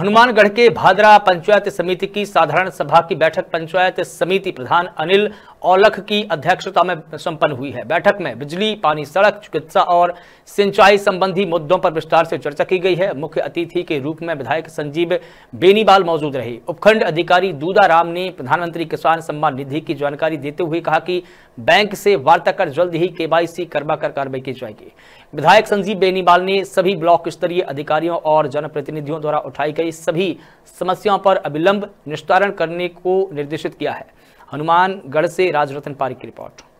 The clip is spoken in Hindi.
हनुमानगढ़ के भादरा पंचायत समिति की साधारण सभा की बैठक पंचायत समिति प्रधान अनिल औलख की अध्यक्षता में संपन्न हुई है बैठक में बिजली पानी सड़क चिकित्सा और सिंचाई संबंधी मुद्दों पर विस्तार से चर्चा की गई है मुख्य अतिथि के रूप में विधायक संजीव बेनीवाल मौजूद रहे उपखंड अधिकारी दूदा राम ने प्रधानमंत्री किसान सम्मान निधि की जानकारी देते हुए कहा कि बैंक से वार्ता कर जल्द ही केवाईसी करवा कर कार्रवाई की जाएगी विधायक संजीव बेनीवाल ने सभी ब्लॉक स्तरीय अधिकारियों और जनप्रतिनिधियों द्वारा उठाई गई सभी समस्याओं पर अविलंब निस्तारण करने को निर्देशित किया है हनुमानगढ़ से राजरतन पारी की रिपोर्ट